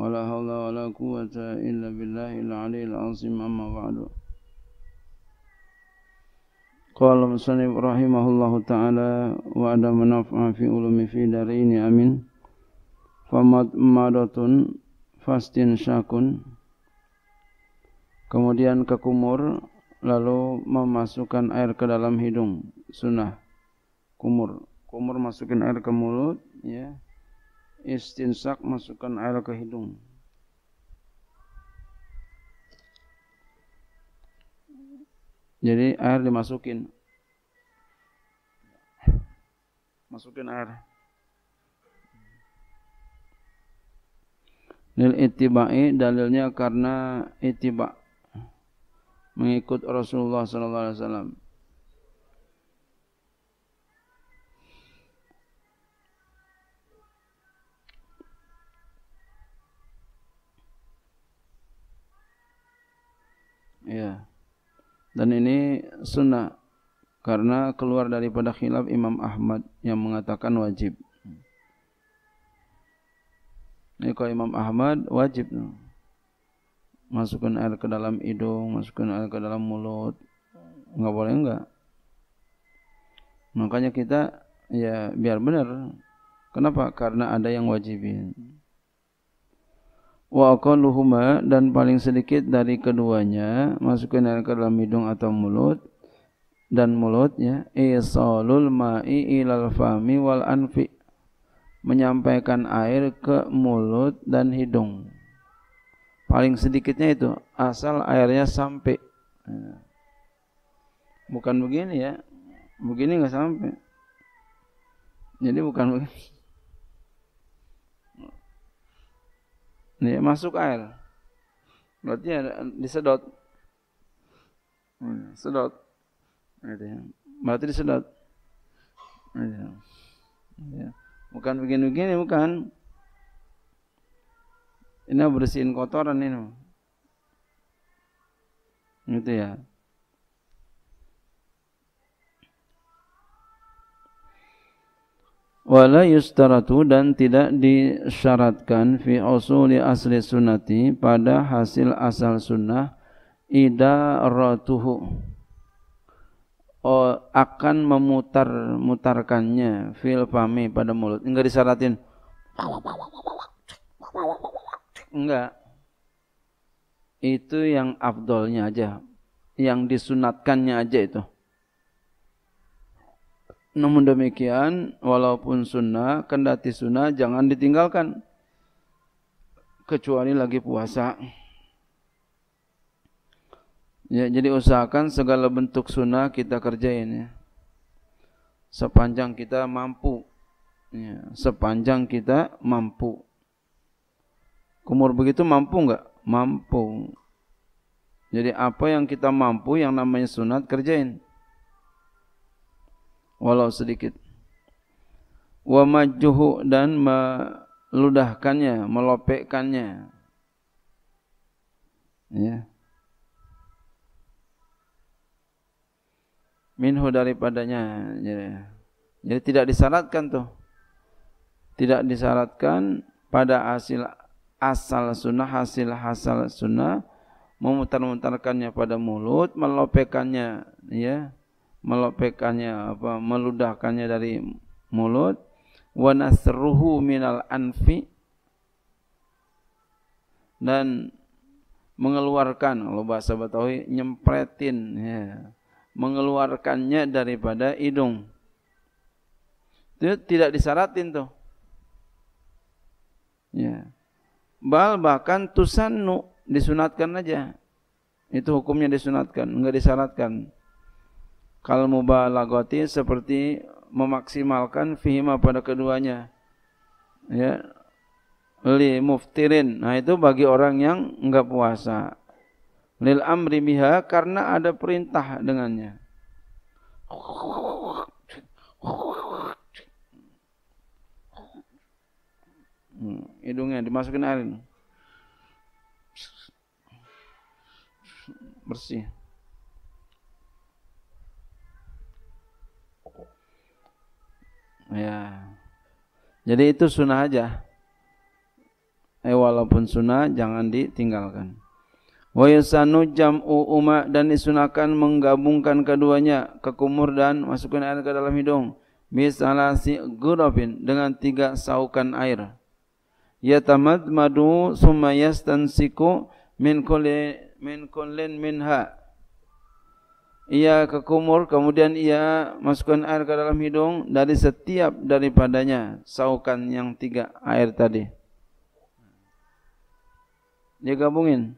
ولا حول ولا قوة إلا بالله العلي العظيم أما بعد قال المصنف رحمه الله تعالى وعد منافع في علوم في دارين أمين فمضمضة فاستنشاق kemudian kekumur lalu memasukkan air ke dalam hidung sunnah kumur kumur masukin air ke mulut ya istinsak masukkan air ke hidung jadi air dimasukin masukin air lil itibai dalilnya karena itiba mengikut Rasulullah sallallahu alaihi wasallam Ya. Dan ini sunnah karena keluar daripada khilaf Imam Ahmad yang mengatakan wajib. Ini kalau Imam Ahmad wajib. Masukkan air ke dalam hidung, masukkan air ke dalam mulut. Enggak boleh enggak? Makanya kita ya biar benar. Kenapa? Karena ada yang wajibin wa aqalluhuma dan paling sedikit dari keduanya masukkan ke dalam hidung atau mulut dan mulutnya isalul ma'i ilal fami wal anfi menyampaikan air ke mulut dan hidung paling sedikitnya itu asal airnya sampai bukan begini ya begini nggak sampai jadi bukan begini ya, masuk air. Berarti ya, disedot. sedot. Berarti disedot. Ya. Bukan begini-begini, bukan. Ini bersihin kotoran ini. Gitu ya. wala yustaratu dan tidak disyaratkan fi usuli asli sunnati pada hasil asal sunnah idaratuhu oh, akan memutar mutarkannya fil fami pada mulut enggak disyaratin enggak itu yang afdolnya aja yang disunatkannya aja itu namun demikian, walaupun sunnah, kendati sunnah jangan ditinggalkan. Kecuali lagi puasa. Ya, jadi usahakan segala bentuk sunnah kita kerjain ya. Sepanjang kita mampu. Ya, sepanjang kita mampu. Kumur begitu mampu enggak? Mampu. Jadi apa yang kita mampu yang namanya sunat kerjain walau sedikit wa majuhu dan meludahkannya melopekkannya ya minhu daripadanya jadi, ya. jadi tidak disyaratkan tuh tidak disyaratkan pada hasil asal sunnah hasil hasil sunnah memutar-mutarkannya pada mulut melopekannya ya melopekannya apa meludahkannya dari mulut wa nasruhu minal anfi dan mengeluarkan kalau bahasa Betawi nyempretin ya mengeluarkannya daripada hidung itu tidak disaratin tuh ya bal bahkan tusannu disunatkan aja itu hukumnya disunatkan enggak disaratkan kal mubalagoti seperti memaksimalkan fihima pada keduanya ya li muftirin nah itu bagi orang yang enggak puasa lil amri biha karena ada perintah dengannya hmm, hidungnya dimasukin air bersih Ya. Jadi itu sunnah aja. Eh walaupun sunnah jangan ditinggalkan. Wa yusanu jam'u uma dan disunahkan menggabungkan keduanya kekumur dan masukkan air ke dalam hidung. si gurabin dengan tiga saukan air. Yatamadmadu madu sumayas min kulli min kullin minha ia kekumur kemudian ia masukkan air ke dalam hidung dari setiap daripadanya saukan yang tiga air tadi dia gabungin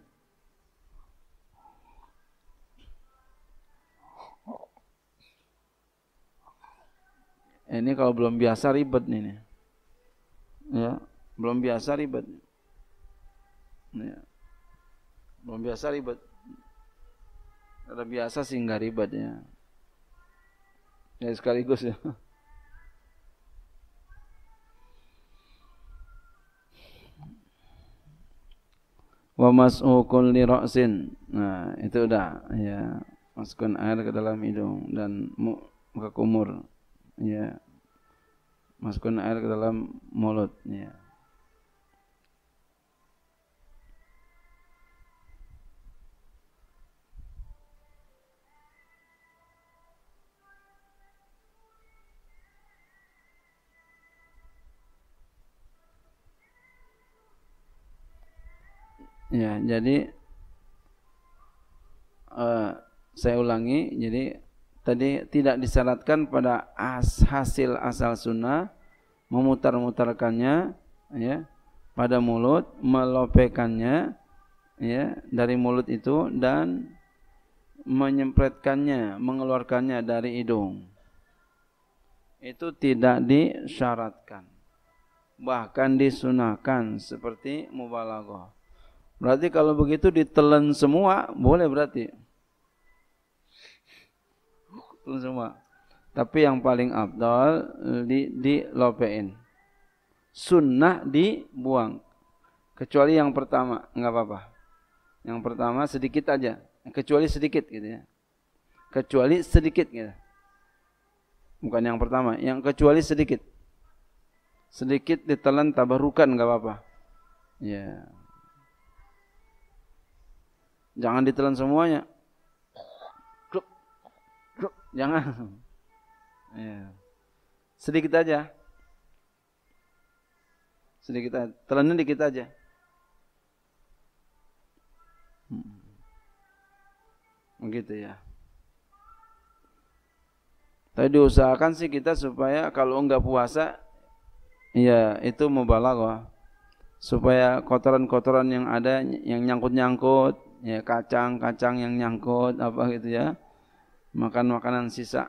eh, ini kalau belum biasa ribet nih, nih. ya belum biasa ribet ya. belum biasa ribet Udah biasa sih nggak ribet ya. ya. sekaligus ya. Wa mas'u kulli ra'sin. Nah, itu udah ya. Masukkan air ke dalam hidung dan mu ke kumur. Ya. Masukkan air ke dalam mulut ya. Ya, jadi uh, saya ulangi, jadi tadi tidak disyaratkan pada as hasil asal sunnah memutar-mutarkannya ya pada mulut, melopekannya ya dari mulut itu dan menyempretkannya, mengeluarkannya dari hidung. Itu tidak disyaratkan. Bahkan disunahkan seperti mubalaghah Berarti kalau begitu ditelan semua, boleh berarti. Telan semua. Tapi yang paling abdal eh, di di lopein. Sunnah dibuang. Kecuali yang pertama, enggak apa-apa. Yang pertama sedikit aja, kecuali sedikit gitu ya. Kecuali sedikit gitu. Bukan yang pertama, yang kecuali sedikit. Sedikit ditelan tabarukan enggak apa-apa. Ya. Yeah. Jangan ditelan semuanya. Kluk, kluk, jangan. Ya. Sedikit aja. Sedikit aja. Telannya sedikit aja. Begitu hmm. ya. Tapi diusahakan sih kita supaya kalau enggak puasa, ya itu mau mubalaghah. Supaya kotoran-kotoran yang ada, yang nyangkut-nyangkut, ya kacang-kacang yang nyangkut apa gitu ya makan makanan sisa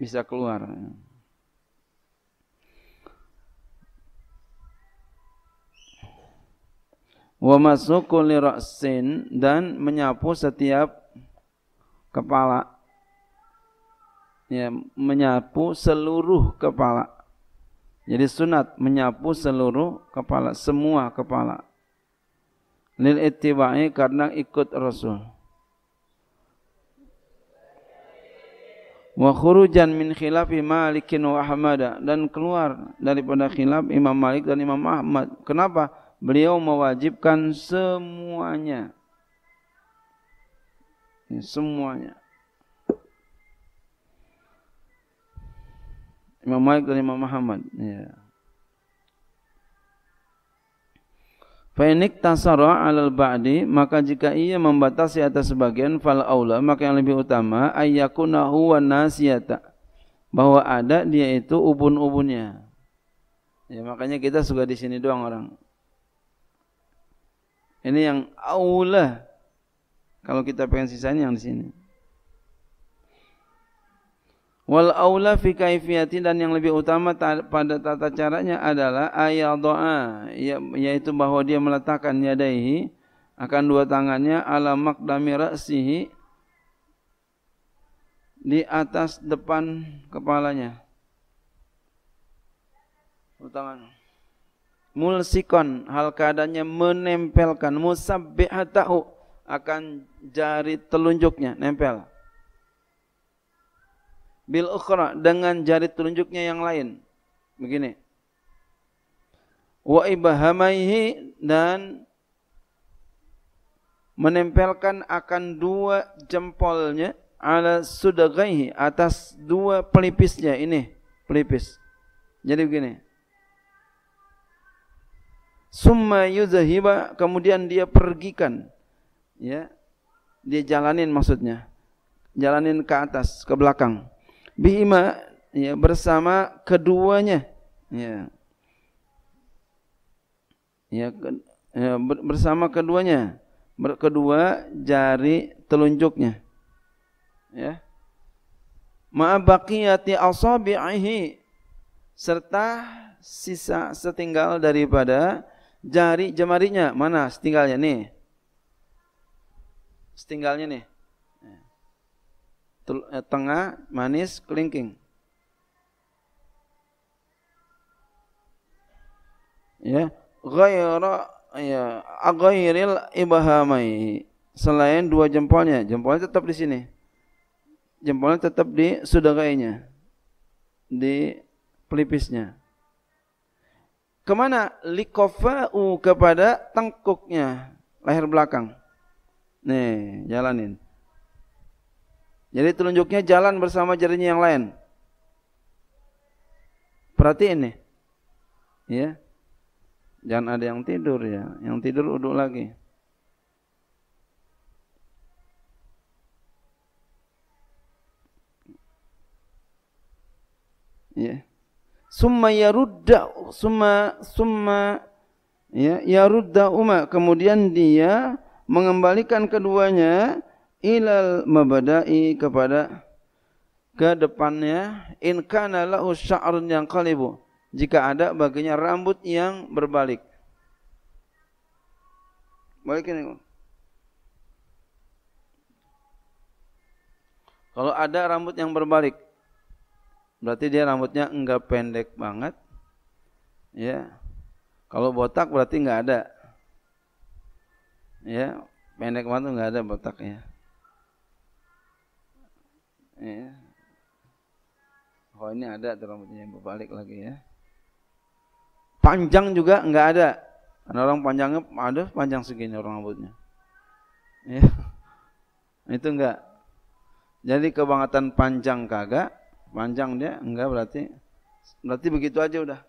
bisa keluar wa masuku dan menyapu setiap kepala ya menyapu seluruh kepala jadi sunat menyapu seluruh kepala semua kepala lil ittiba'i karena ikut Rasul. Wa khurujan min khilafi Malikin wa Ahmad dan keluar daripada khilaf Imam Malik dan Imam Ahmad. Kenapa? Beliau mewajibkan semuanya. Ya, semuanya. Imam Malik dan Imam Ahmad. Ya. Fainik tasara alal ba'di maka jika ia membatasi atas sebagian fal aula maka yang lebih utama ayyakuna huwa nasiyata bahwa ada dia itu ubun-ubunnya. Ya makanya kita suka di sini doang orang. Ini yang aula kalau kita pengen sisanya yang di sini. Wal aula fi kaifiyati dan yang lebih utama ta pada tata caranya adalah ayat ayadha'a ya, yaitu bahwa dia meletakkan yadaihi akan dua tangannya ala maqdami ra'sihi di atas depan kepalanya. Tangan. Mulsikon hal keadaannya menempelkan musabbi'atahu akan jari telunjuknya nempel bil ukhra dengan jari telunjuknya yang lain. Begini. Wa ibahamaihi dan menempelkan akan dua jempolnya ala sudagaihi atas dua pelipisnya ini pelipis. Jadi begini. Summa yuzahiba kemudian dia pergikan ya. Dia jalanin maksudnya. Jalanin ke atas, ke belakang. Bima ya bersama keduanya ya ya, ya bersama keduanya Ber, kedua jari telunjuknya ya al sobi asabi'ihi serta sisa setinggal daripada jari jemarinya mana setinggalnya nih setinggalnya nih Eh, tengah, manis, kelingking. Ya, ghaira ya aghairil ibahamai. Selain dua jempolnya, jempolnya tetap di sini. Jempolnya tetap di sudagainya. Di pelipisnya. Kemana? u kepada tengkuknya, leher belakang. Nih, jalanin. Jadi telunjuknya jalan bersama jarinya yang lain. Perhatiin nih. Ya. Jangan ada yang tidur ya. Yang tidur uduk lagi. Ya. Summa yarudda summa summa ya yarudda uma kemudian dia mengembalikan keduanya ilal mabada'i kepada ke depannya in kana lahu sya'run yang qalibu jika ada baginya rambut yang berbalik balik ini kalau ada rambut yang berbalik berarti dia rambutnya enggak pendek banget ya kalau botak berarti enggak ada ya pendek banget enggak ada botaknya Ya. Oh ini ada rambutnya yang berbalik lagi ya. Panjang juga enggak ada. Ada orang panjangnya ada panjang segini orang rambutnya. Ya. Itu enggak. Jadi kebangatan panjang kagak, panjang dia enggak berarti berarti begitu aja udah.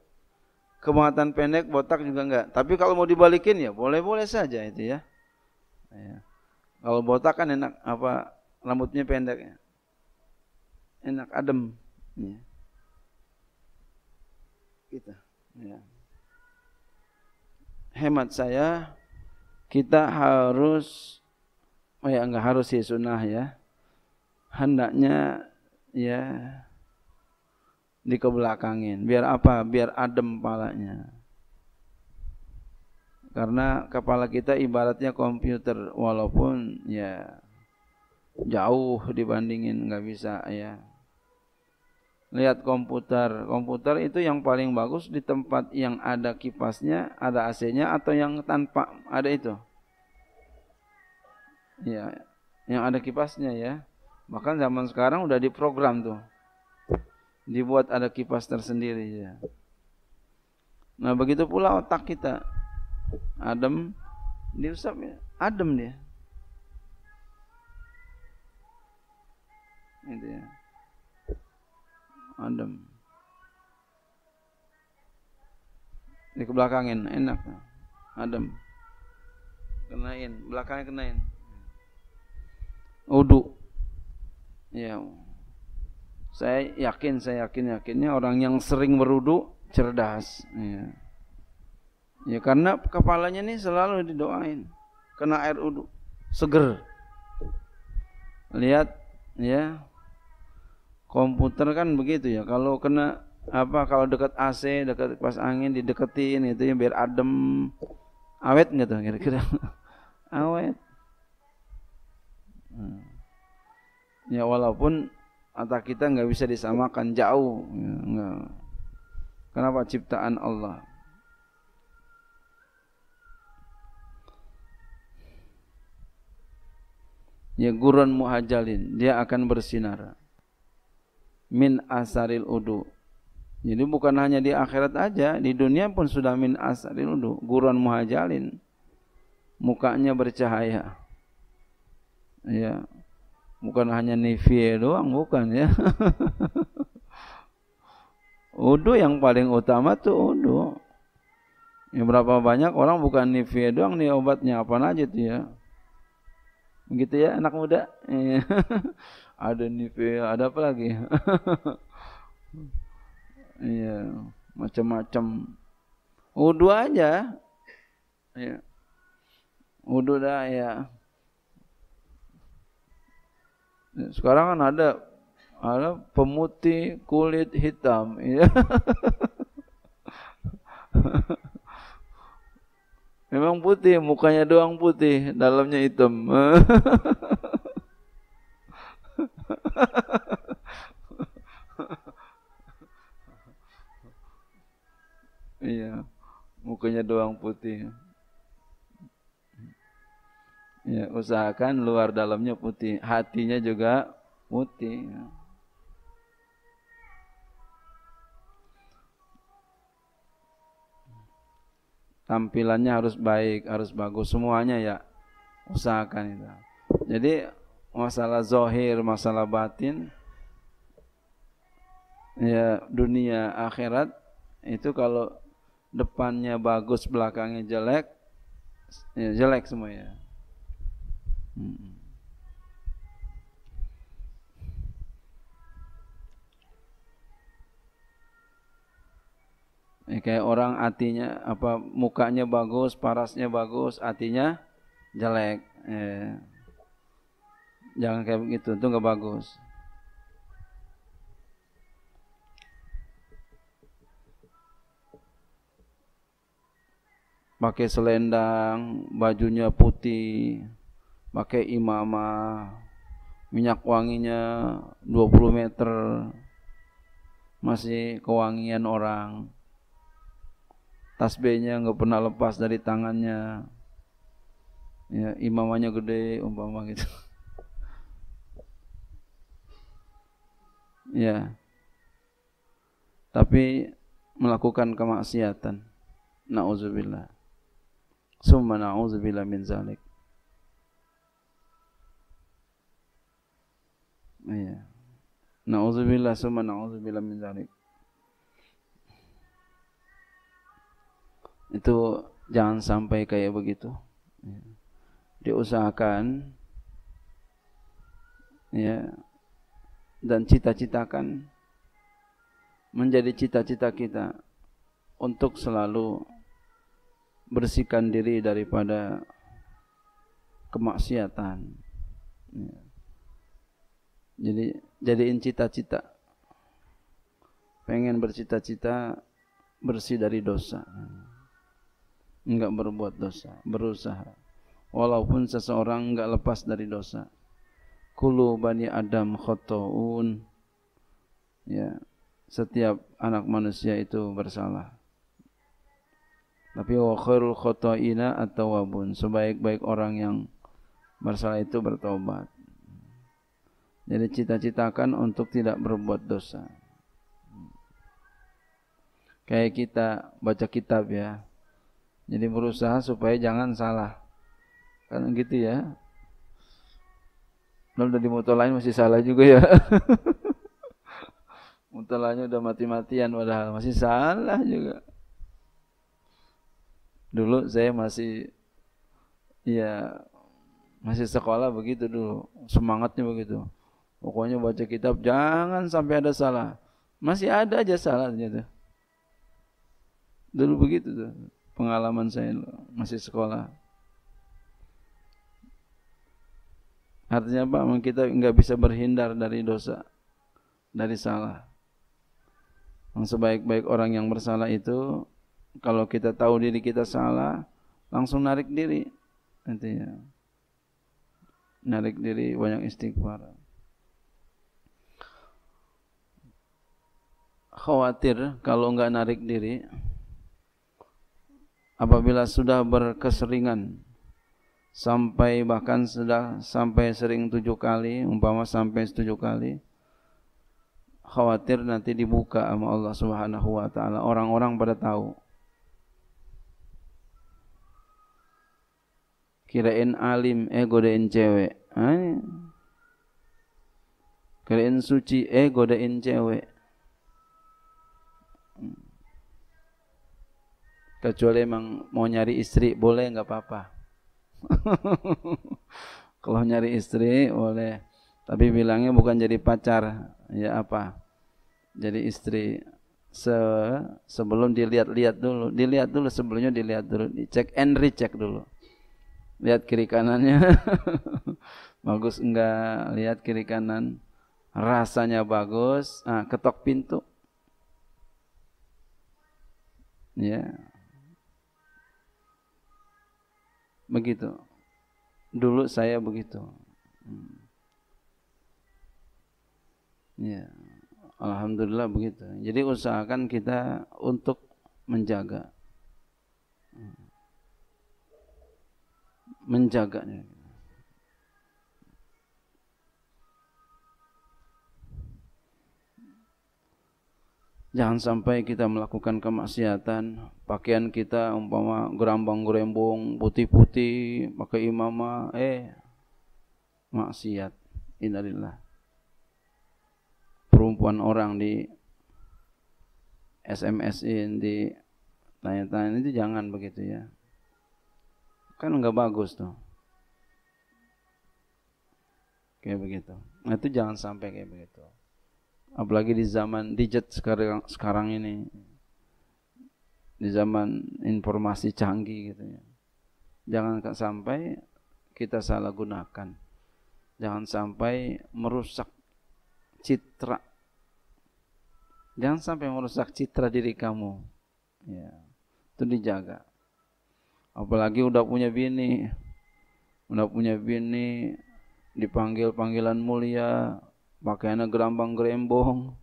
Kebangatan pendek botak juga enggak. Tapi kalau mau dibalikin ya boleh-boleh saja itu ya. ya. Kalau botak kan enak apa rambutnya pendek ya enak adem ya. kita gitu. ya. hemat saya kita harus oh ya enggak harus sih sunnah ya hendaknya ya dikebelakangin biar apa biar adem palanya karena kepala kita ibaratnya komputer walaupun ya jauh dibandingin nggak bisa ya lihat komputer. Komputer itu yang paling bagus di tempat yang ada kipasnya, ada AC-nya atau yang tanpa ada itu. Ya, yang ada kipasnya ya. Bahkan zaman sekarang udah diprogram tuh. Dibuat ada kipas tersendiri ya. Nah, begitu pula otak kita. Adem diusap ya. Adem dia. Gitu ya adem di kebelakangin enak adem kenain belakangnya kenain udu ya saya yakin saya yakin yakinnya orang yang sering berudu cerdas ya ya karena kepalanya nih selalu didoain kena air udu seger lihat ya komputer kan begitu ya kalau kena apa kalau dekat AC dekat pas angin dideketin itu ya biar adem awet nggak tuh kira-kira awet hmm. ya walaupun mata kita nggak bisa disamakan jauh ya, enggak. kenapa ciptaan Allah ya gurun muhajalin dia akan bersinar min asaril udu. Jadi bukan hanya di akhirat aja, di dunia pun sudah min asaril udu, guruan muhajalin. Mukanya bercahaya. Ya. Bukan hanya nifie doang, bukan ya. udu yang paling utama tuh udu. Ya, berapa banyak orang bukan nifie doang nih obatnya apa aja ya. Begitu ya anak muda. Iya. ada nivea, ada apa lagi? Iya, macam-macam. Wudu aja. Iya. Wudu dah ya. Sekarang kan ada ada pemutih kulit hitam, ya. Memang putih, mukanya doang putih, dalamnya hitam. iya, mukanya doang putih. Ya, usahakan luar dalamnya putih, hatinya juga putih. Tampilannya harus baik, harus bagus semuanya ya. Usahakan itu. Jadi masalah zohir, masalah batin, ya dunia akhirat itu kalau depannya bagus, belakangnya jelek, ya jelek semua hmm. ya. Hmm. kayak orang hatinya apa mukanya bagus, parasnya bagus, hatinya jelek. Ya jangan kayak begitu itu nggak bagus pakai selendang bajunya putih pakai imamah minyak wanginya 20 meter masih kewangian orang tasbihnya nggak pernah lepas dari tangannya ya imamanya gede umpama gitu ya tapi melakukan kemaksiatan Nauzubillah, summa nauzubillah min zalik ya nauzubillah summa nauzubillah min zalik itu jangan sampai kayak begitu iya. diusahakan ya dan cita-citakan menjadi cita-cita kita untuk selalu bersihkan diri daripada kemaksiatan. Ya. Jadi jadiin cita-cita. Pengen bercita-cita bersih dari dosa. Enggak berbuat dosa, berusaha. Walaupun seseorang enggak lepas dari dosa kulu bani adam khotoun ya setiap anak manusia itu bersalah tapi wa khairul khotoina atau wabun sebaik-baik orang yang bersalah itu bertobat jadi cita-citakan untuk tidak berbuat dosa kayak kita baca kitab ya jadi berusaha supaya jangan salah kan gitu ya udah di motor lain masih salah juga ya Motor lainnya udah mati-matian padahal masih salah juga dulu saya masih ya masih sekolah begitu dulu semangatnya begitu pokoknya baca kitab jangan sampai ada salah masih ada aja salah ternyata dulu begitu tuh pengalaman saya masih sekolah Artinya apa? Kita nggak bisa berhindar dari dosa, dari salah. Yang sebaik-baik orang yang bersalah itu, kalau kita tahu diri kita salah, langsung narik diri. Artinya, narik diri banyak istighfar. Khawatir kalau nggak narik diri, apabila sudah berkeseringan sampai bahkan sudah sampai sering tujuh kali umpama sampai tujuh kali khawatir nanti dibuka sama Allah Subhanahu wa taala orang-orang pada tahu kirain alim eh godain cewek eh? kirain suci eh godain cewek kecuali emang mau nyari istri boleh nggak apa-apa kalau nyari istri boleh tapi bilangnya bukan jadi pacar ya apa jadi istri se sebelum dilihat-lihat dulu dilihat dulu sebelumnya dilihat dulu dicek and recheck dulu lihat kiri kanannya bagus enggak lihat kiri kanan rasanya bagus ah, ketok pintu ya yeah. begitu dulu saya begitu hmm. ya alhamdulillah begitu jadi usahakan kita untuk menjaga hmm. menjaganya Jangan sampai kita melakukan kemaksiatan. Pakaian kita umpama gerambang-gerembong, putih-putih, pakai imama, eh maksiat. Innalillah. Perempuan orang di SMS-in, di tanya-tanya itu jangan begitu ya. Kan nggak bagus tuh. Kayak begitu. Nah itu jangan sampai kayak begitu apalagi di zaman digit sekarang sekarang ini di zaman informasi canggih gitu ya jangan sampai kita salah gunakan jangan sampai merusak citra jangan sampai merusak citra diri kamu ya itu dijaga apalagi udah punya bini udah punya bini dipanggil panggilan mulia pakaiannya gerambang gerembong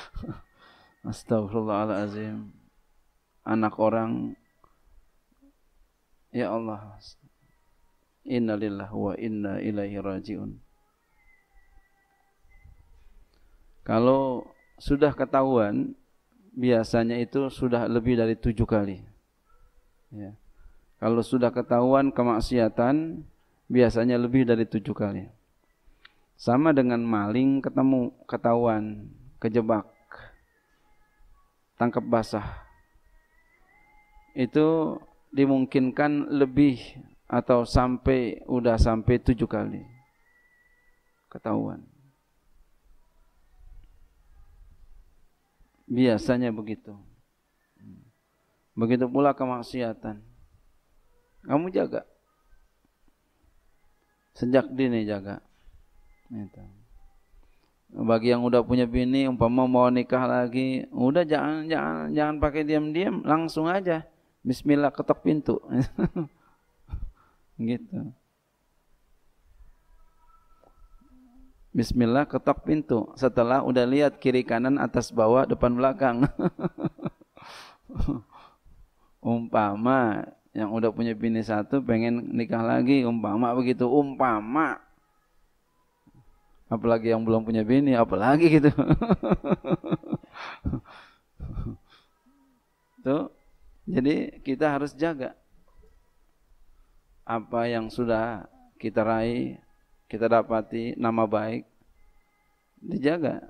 astagfirullahalazim anak orang ya Allah innalillahi wa inna ilaihi rajiun kalau sudah ketahuan biasanya itu sudah lebih dari tujuh kali ya. kalau sudah ketahuan kemaksiatan biasanya lebih dari tujuh kali sama dengan maling ketemu, ketahuan, kejebak, tangkap basah. Itu dimungkinkan lebih atau sampai udah sampai tujuh kali ketahuan. Biasanya begitu. Begitu pula kemaksiatan. Kamu jaga. Sejak dini jaga. Itu. Bagi yang udah punya bini, umpama mau nikah lagi, udah jangan jangan jangan pakai diam-diam, langsung aja. Bismillah ketok pintu. gitu. Bismillah ketok pintu. Setelah udah lihat kiri kanan atas bawah depan belakang. umpama yang udah punya bini satu pengen nikah lagi umpama begitu umpama apalagi yang belum punya bini, apalagi gitu. Tuh. Jadi kita harus jaga apa yang sudah kita raih, kita dapati nama baik dijaga.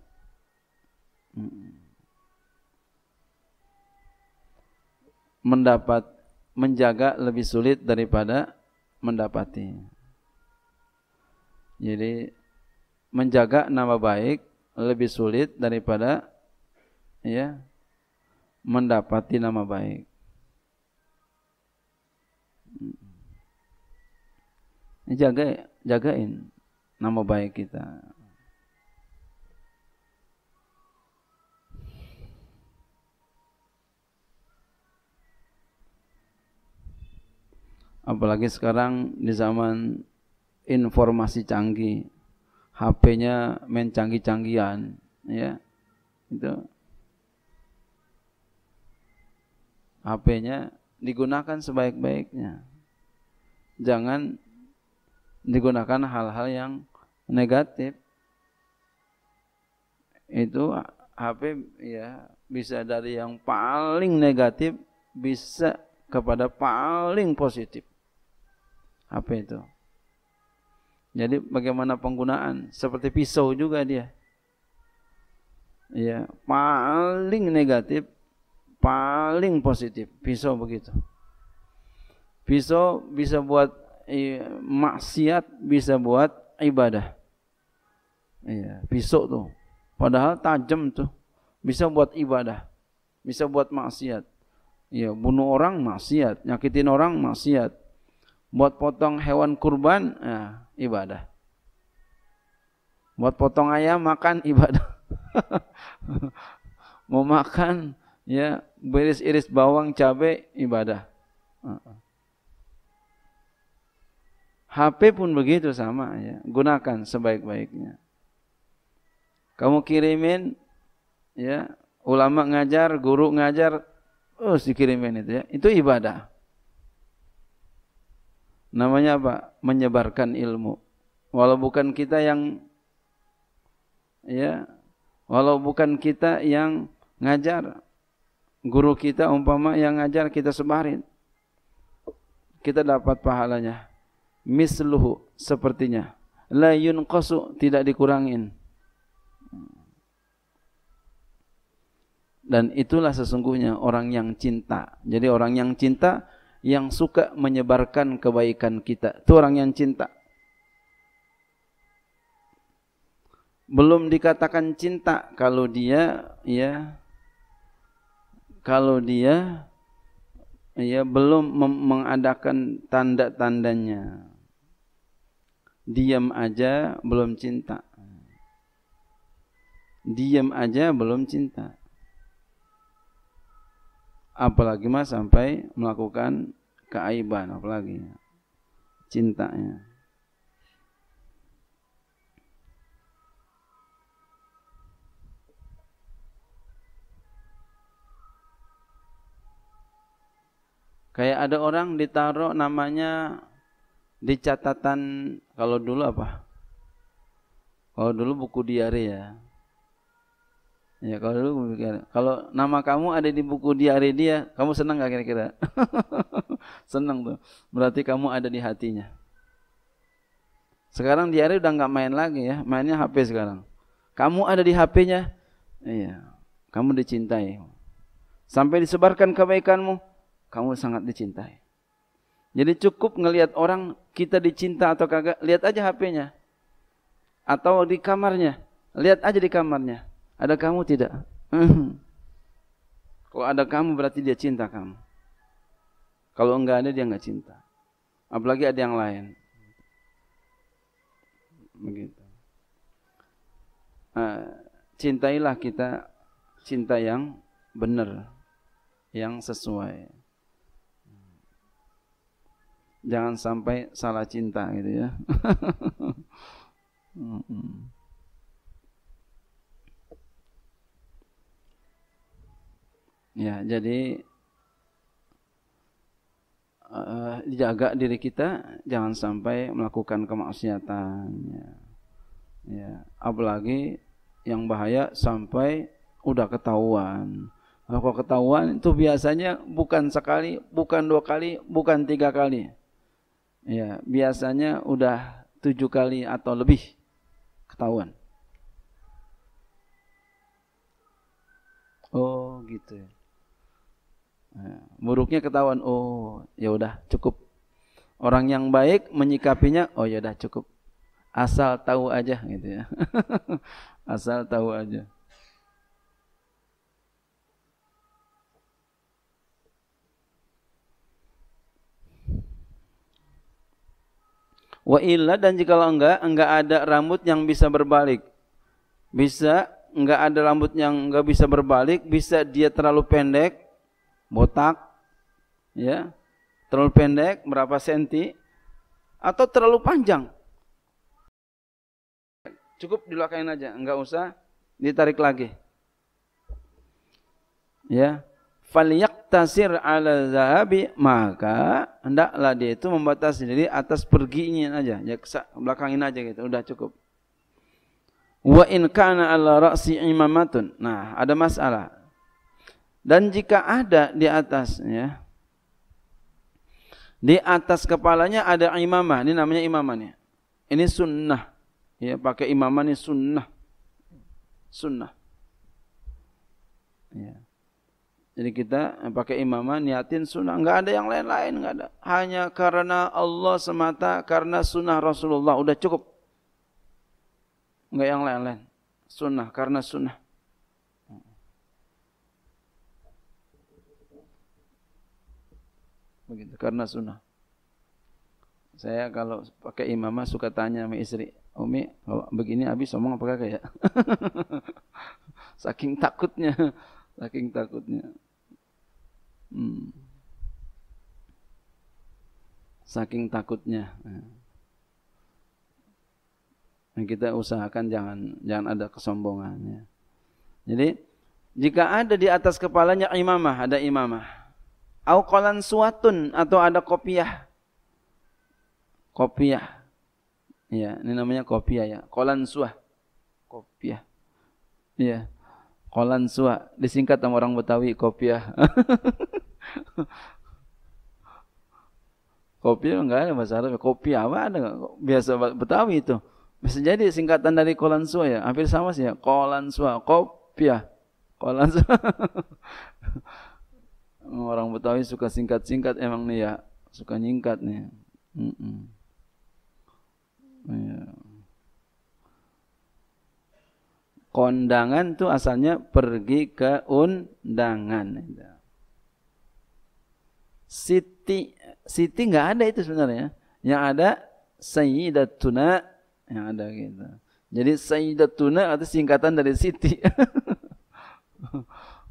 Mendapat menjaga lebih sulit daripada mendapati. Jadi menjaga nama baik lebih sulit daripada ya mendapati nama baik. Hmm. Jaga jagain nama baik kita. Apalagi sekarang di zaman informasi canggih HP-nya main canggih-canggihan ya itu HP-nya digunakan sebaik-baiknya jangan digunakan hal-hal yang negatif itu HP ya bisa dari yang paling negatif bisa kepada paling positif HP itu jadi bagaimana penggunaan seperti pisau juga dia. Ya, paling negatif, paling positif pisau begitu. Pisau bisa buat ya, maksiat, bisa buat ibadah. Iya, pisau tuh. Padahal tajam tuh. Bisa buat ibadah, bisa buat maksiat. Ya, bunuh orang maksiat, nyakitin orang maksiat, buat potong hewan kurban ya, ibadah buat potong ayam makan ibadah mau makan ya beris iris bawang cabe ibadah HP pun begitu sama ya gunakan sebaik-baiknya kamu kirimin ya ulama ngajar guru ngajar terus dikirimin itu ya itu ibadah namanya apa? Menyebarkan ilmu. Walau bukan kita yang ya, walau bukan kita yang ngajar. Guru kita umpama yang ngajar kita sebarin. Kita dapat pahalanya. Misluhu sepertinya. La yunqasu tidak dikurangin. Dan itulah sesungguhnya orang yang cinta. Jadi orang yang cinta yang suka menyebarkan kebaikan kita. Itu orang yang cinta. Belum dikatakan cinta kalau dia ya kalau dia ya belum mengadakan tanda-tandanya. Diam aja belum cinta. Diam aja belum cinta apalagi mas sampai melakukan keaiban apalagi cintanya Kayak ada orang ditaruh namanya di catatan kalau dulu apa? Kalau dulu buku diary ya. Ya kalau dulu demikian. Kalau nama kamu ada di buku diare dia, kamu senang nggak kira-kira? senang tuh. Berarti kamu ada di hatinya. Sekarang diare udah nggak main lagi ya, mainnya HP sekarang. Kamu ada di HP-nya, iya. Kamu dicintai. Sampai disebarkan kebaikanmu, kamu sangat dicintai. Jadi cukup ngelihat orang kita dicinta atau kagak, lihat aja HP-nya. Atau di kamarnya, lihat aja di kamarnya ada kamu tidak? Mhm. Kalau ada kamu berarti dia cinta kamu. Kalau enggak ada dia enggak cinta. Apalagi ada yang lain. Begitu. Eh, cintailah kita cinta yang benar, yang sesuai. Jangan sampai salah cinta gitu ya. Mhm. Ya, jadi uh, jaga diri kita jangan sampai melakukan kemaksiatan. Ya. ya, apalagi yang bahaya sampai udah ketahuan. Nah, kalau ketahuan itu biasanya bukan sekali, bukan dua kali, bukan tiga kali. Ya, biasanya udah tujuh kali atau lebih ketahuan. Oh, gitu ya. Ya. buruknya ketahuan oh ya udah cukup orang yang baik menyikapinya oh ya udah cukup asal tahu aja gitu ya asal tahu aja Wa illa dan jika enggak, enggak ada rambut yang bisa berbalik. Bisa enggak ada rambut yang enggak bisa berbalik, bisa dia terlalu pendek botak, ya, terlalu pendek, berapa senti, atau terlalu panjang. Cukup dilakain aja, enggak usah ditarik lagi. Ya, Faliyak tasir ala zahabi maka hendaklah dia itu membatasi diri atas perginya aja ya belakangin aja gitu udah cukup wa in kana ala ra'si imamatun nah ada masalah dan jika ada di atasnya, di atas kepalanya ada imamah. Ini namanya imamah Ini sunnah. Ya, pakai imamah ini sunnah. Sunnah. Ya. Jadi kita pakai imamah niatin sunnah, enggak ada yang lain-lain, enggak ada. Hanya karena Allah semata, karena sunnah Rasulullah udah cukup. Enggak yang lain-lain. Sunnah karena sunnah. begitu karena sunnah saya kalau pakai imamah suka tanya sama istri Umi kalau begini habis somong apa kagak ya saking takutnya saking takutnya hmm. saking takutnya nah, kita usahakan jangan jangan ada kesombongannya jadi jika ada di atas kepalanya imamah ada imamah kolan suatun atau ada kopiah. Kopiah. Ya, ini namanya kopiah ya. Kolan suah. Kopiah. Ya. Kolan suah. Disingkat sama orang Betawi kopiah. kopiah enggak ada bahasa Arab. Ya. Kopiah apa ada? Biasa Betawi itu. Bisa jadi singkatan dari kolan suah ya. Hampir sama sih ya. Kolan suah. Kopiah. Kolan suah. orang Betawi suka singkat-singkat emang nih ya suka nyingkat nih mm -mm. Yeah. kondangan tuh asalnya pergi ke undangan Siti Siti nggak ada itu sebenarnya yang ada Sayyidatuna yang ada gitu jadi Sayyidatuna atau singkatan dari Siti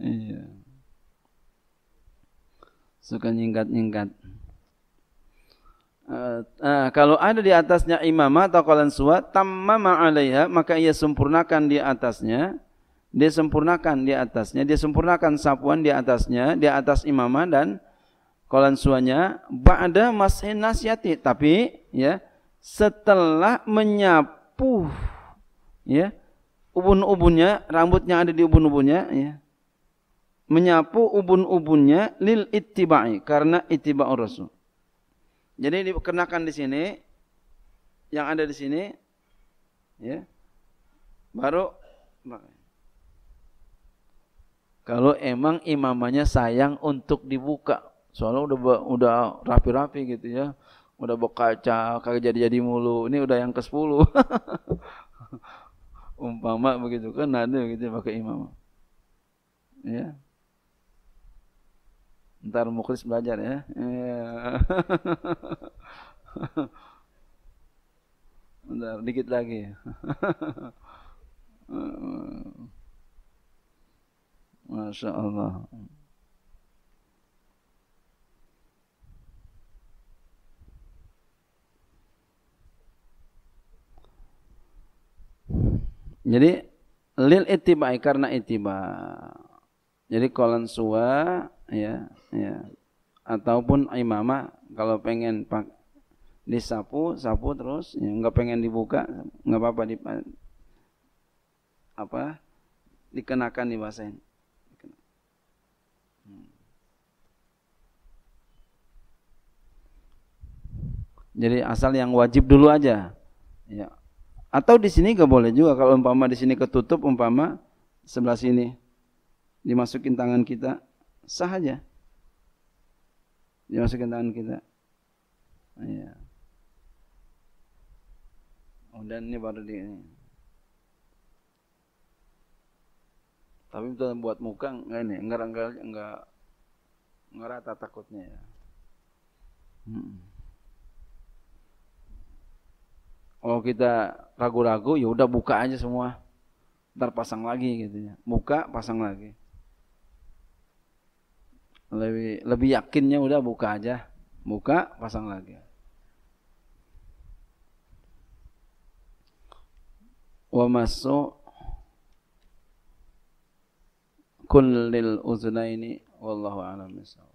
Iya. Suka nyingkat-nyingkat. Uh, uh, kalau ada di atasnya imamah atau kolan suwa tamama alaiha maka ia sempurnakan di atasnya dia sempurnakan di atasnya dia sempurnakan sapuan di atasnya di atas imamah dan kolan suanya ba'da masin nasyati tapi ya setelah menyapu ya ubun-ubunnya rambutnya ada di ubun-ubunnya ya menyapu ubun-ubunnya lil ittiba'i karena ittiba'ur rasul. Jadi dikenakan di sini yang ada di sini ya. Baru kalau emang imamannya sayang untuk dibuka, soalnya udah udah rapi-rapi gitu ya. Udah bawa kaca, kagak jadi-jadi mulu. Ini udah yang ke-10. Umpama begitu kan ada gitu ya pakai imam. Ya. Ntar Mukhlis belajar ya. Iya. Ntar dikit lagi. Masya Allah. Jadi lil itibai karena itiba. Jadi kolan suwa ya ya ataupun imamah kalau pengen pak disapu sapu terus ya, nggak pengen dibuka nggak apa-apa di apa dikenakan di basen ini. Hmm. jadi asal yang wajib dulu aja ya atau di sini nggak boleh juga kalau umpama di sini ketutup umpama sebelah sini dimasukin tangan kita sah aja. Dimasukin tangan kita. ya. Oh, ini baru di ini. Tapi itu buat muka enggak ini, enggak enggak enggak enggak rata takutnya ya. Hmm. Kalau kita ragu-ragu ya udah buka aja semua. Ntar pasang lagi gitu ya. Buka, pasang lagi lebih lebih yakinnya udah buka aja buka pasang lagi wa masu kullil ini wallahu a'lam bishawab